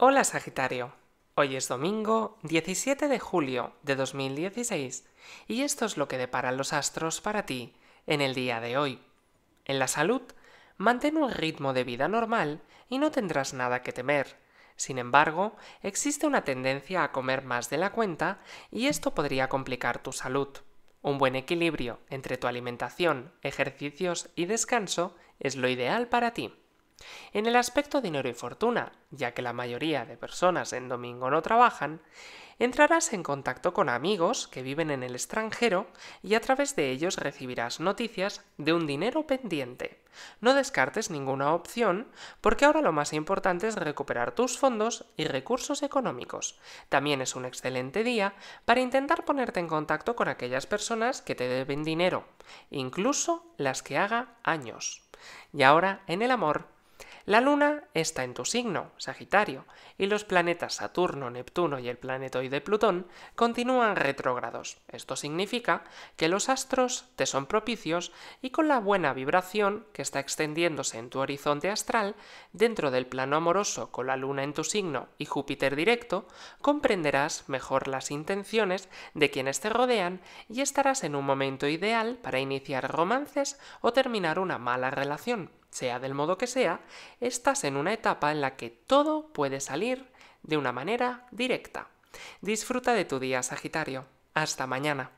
Hola Sagitario, hoy es domingo 17 de julio de 2016 y esto es lo que deparan los astros para ti en el día de hoy. En la salud, mantén un ritmo de vida normal y no tendrás nada que temer. Sin embargo, existe una tendencia a comer más de la cuenta y esto podría complicar tu salud. Un buen equilibrio entre tu alimentación, ejercicios y descanso es lo ideal para ti. En el aspecto dinero y fortuna, ya que la mayoría de personas en domingo no trabajan, entrarás en contacto con amigos que viven en el extranjero y a través de ellos recibirás noticias de un dinero pendiente. No descartes ninguna opción porque ahora lo más importante es recuperar tus fondos y recursos económicos. También es un excelente día para intentar ponerte en contacto con aquellas personas que te deben dinero, incluso las que haga años. Y ahora, en el amor, la Luna está en tu signo, Sagitario, y los planetas Saturno, Neptuno y el planetoide Plutón continúan retrógrados. Esto significa que los astros te son propicios y con la buena vibración que está extendiéndose en tu horizonte astral, dentro del plano amoroso con la Luna en tu signo y Júpiter directo, comprenderás mejor las intenciones de quienes te rodean y estarás en un momento ideal para iniciar romances o terminar una mala relación sea del modo que sea, estás en una etapa en la que todo puede salir de una manera directa. Disfruta de tu día, Sagitario. Hasta mañana.